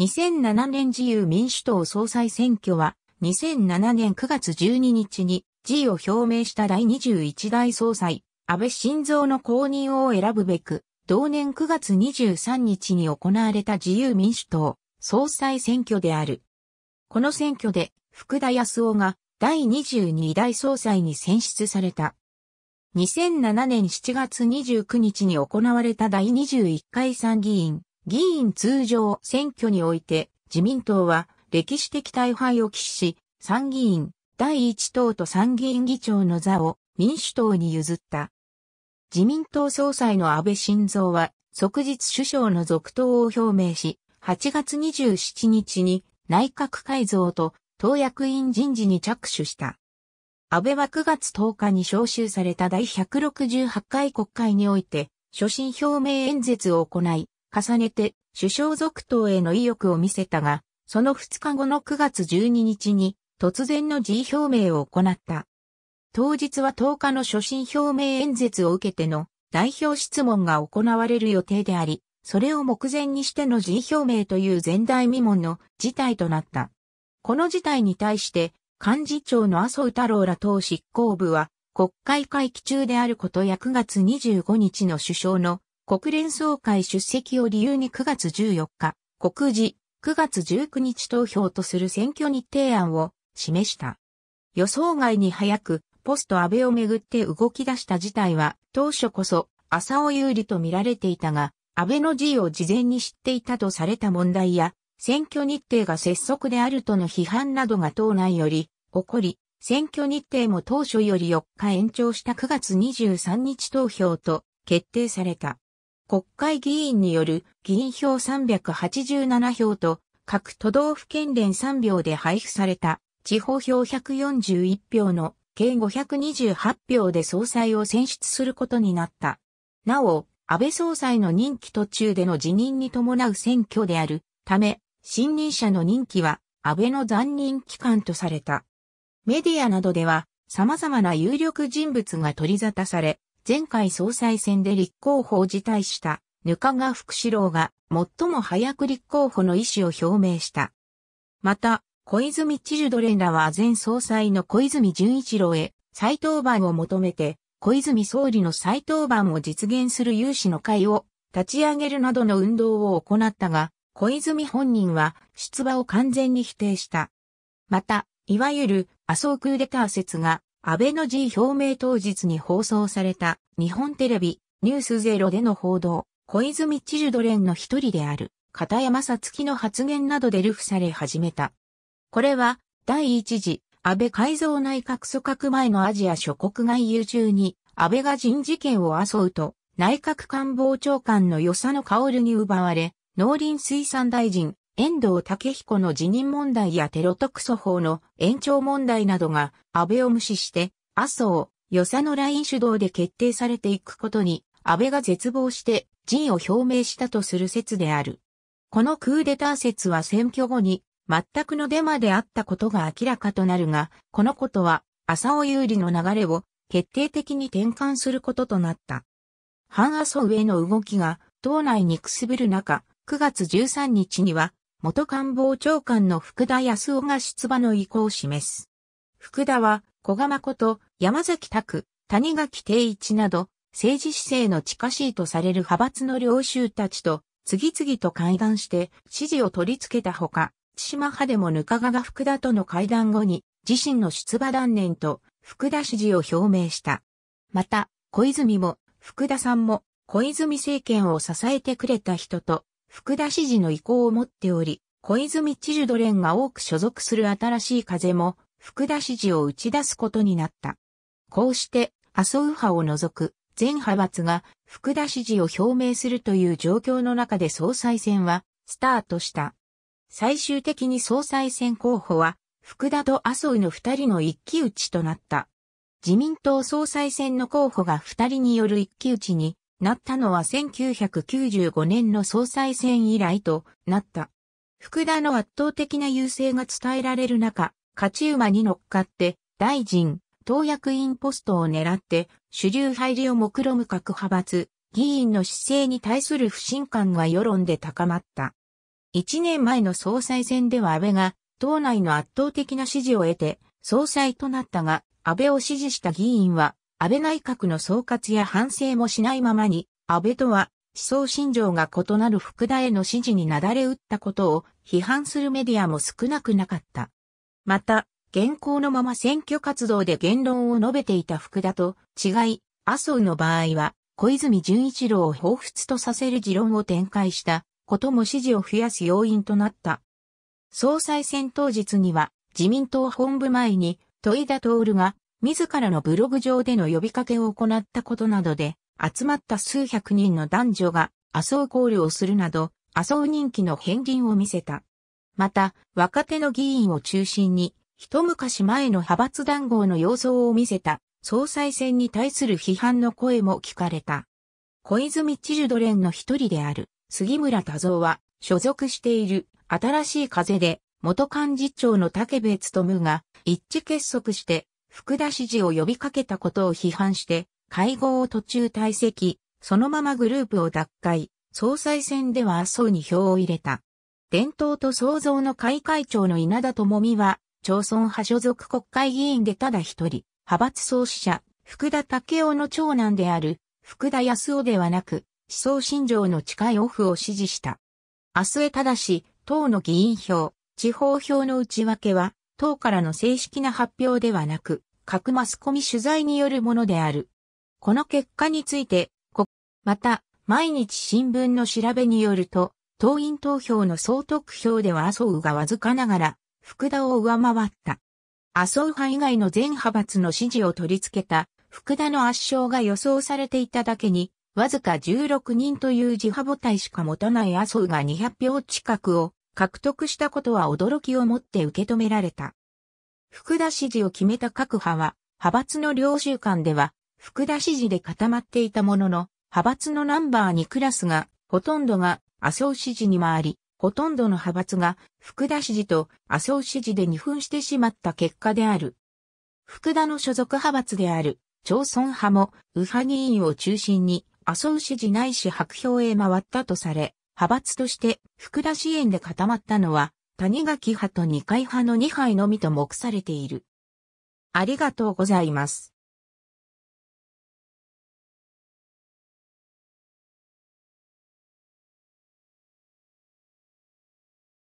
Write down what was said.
2007年自由民主党総裁選挙は、2007年9月12日に、辞意を表明した第21代総裁、安倍晋三の公認を選ぶべく、同年9月23日に行われた自由民主党総裁選挙である。この選挙で、福田康夫が第22代総裁に選出された。2007年7月29日に行われた第21回参議院議員通常選挙において自民党は歴史的大敗を喫し、参議院第1党と参議院議長の座を民主党に譲った。自民党総裁の安倍晋三は即日首相の続投を表明し、8月27日に内閣改造と党役員人事に着手した。安倍は9月10日に召集された第168回国会において、所信表明演説を行い、重ねて首相続投への意欲を見せたが、その2日後の9月12日に突然の辞意表明を行った。当日は10日の所信表明演説を受けての代表質問が行われる予定であり、それを目前にしての辞意表明という前代未聞の事態となった。この事態に対して、幹事長の麻生太郎ら党執行部は、国会会期中であることや9月25日の首相の国連総会出席を理由に9月14日、告示、9月19日投票とする選挙日程案を示した。予想外に早く、ポスト安倍をめぐって動き出した事態は、当初こそ、浅尾有利と見られていたが、安倍の辞意を事前に知っていたとされた問題や、選挙日程が拙速であるとの批判などが党内より起こり、選挙日程も当初より4日延長した9月23日投票と決定された。国会議員による議員票387票と各都道府県連3票で配布された地方票141票の計528票で総裁を選出することになった。なお、安倍総裁の任期途中での辞任に伴う選挙であるため、新任者の任期は安倍の残任期間とされた。メディアなどでは様々な有力人物が取り沙汰され、前回総裁選で立候補を辞退した額が福士郎が最も早く立候補の意思を表明した。また、小泉知事ドレンらは前総裁の小泉純一郎へ再登板を求めて、小泉総理の再登板を実現する有志の会を立ち上げるなどの運動を行ったが、小泉本人は出馬を完全に否定した。また、いわゆる麻生クーデター説が安倍の辞表明当日に放送された日本テレビニュースゼロでの報道、小泉チ事ドレンの一人である片山さつきの発言などで流布され始めた。これは第一次安倍改造内閣組閣前のアジア諸国外遊中に安倍が人事権を争うと内閣官房長官の与謝野薫に奪われ農林水産大臣遠藤武彦の辞任問題やテロ特措法の延長問題などが安倍を無視して麻生、与謝野ライン主導で決定されていくことに安倍が絶望して陣を表明したとする説である。このクーデター説は選挙後に全くのデマであったことが明らかとなるが、このことは麻生有利の流れを決定的に転換することとなった。反麻生への動きが党内にくすぶる中、9月13日には元官房長官の福田康夫が出馬の意向を示す。福田は、小賀誠、山崎拓、谷垣定一など、政治姿勢の近しいとされる派閥の領袖たちと、次々と会談して支持を取り付けたほか、千島派でもかがが福田との会談後に、自身の出馬断念と、福田支持を表明した。また、小泉も、福田さんも、小泉政権を支えてくれた人と福田支持の意向を持っており、小泉チルドレンが多く所属する新しい風も、福田支持を打ち出すことになった。こうして、麻生派を除く、全派閥が福田支持を表明するという状況の中で総裁選はスタートした。最終的に総裁選候補は福田と麻生の二人の一騎打ちとなった。自民党総裁選の候補が二人による一騎打ちになったのは1995年の総裁選以来となった。福田の圧倒的な優勢が伝えられる中、勝ち馬に乗っかって、大臣、党役員ポストを狙って、主流入りを目論む各派閥、議員の姿勢に対する不信感が世論で高まった。一年前の総裁選では安倍が、党内の圧倒的な支持を得て、総裁となったが、安倍を支持した議員は、安倍内閣の総括や反省もしないままに、安倍とは思想信条が異なる福田への支持になだれ打ったことを批判するメディアも少なくなかった。また、現行のまま選挙活動で言論を述べていた福田と違い、麻生の場合は、小泉純一郎を彷彿とさせる持論を展開したことも支持を増やす要因となった。総裁選当日には、自民党本部前に、戸井田徹が自らのブログ上での呼びかけを行ったことなどで、集まった数百人の男女が麻生考慮をするなど、麻生人気の変人を見せた。また、若手の議員を中心に、一昔前の派閥談合の様相を見せた総裁選に対する批判の声も聞かれた。小泉知事ドレンの一人である杉村多蔵は所属している新しい風で元幹事長の竹部務が一致結束して福田支持を呼びかけたことを批判して、会合を途中退席、そのままグループを脱会、総裁選では麻生に票を入れた。伝統と創造の会会長の稲田智美は、町村派所属国会議員でただ一人、派閥創始者、福田武雄の長男である、福田康夫ではなく、思想信条の近いオフを支持した。明日へただし、党の議員票、地方票の内訳は、党からの正式な発表ではなく、各マスコミ取材によるものである。この結果について、また、毎日新聞の調べによると、党員投票の総得票では麻生がわずかながら、福田を上回った。麻生派以外の全派閥の支持を取り付けた、福田の圧勝が予想されていただけに、わずか16人という自派母体しか持たない麻生が200票近くを獲得したことは驚きをもって受け止められた。福田支持を決めた各派は、派閥の領収官では、福田支持で固まっていたものの、派閥のナンバー2クラスが、ほとんどが麻生支持に回り、ほとんどの派閥が福田支持と麻生支持で二分してしまった結果である。福田の所属派閥である、町村派も右派議員を中心に麻生支持ないし白票へ回ったとされ、派閥として福田支援で固まったのは、谷垣派と二階派の二杯のみと目されている。ありがとうございます。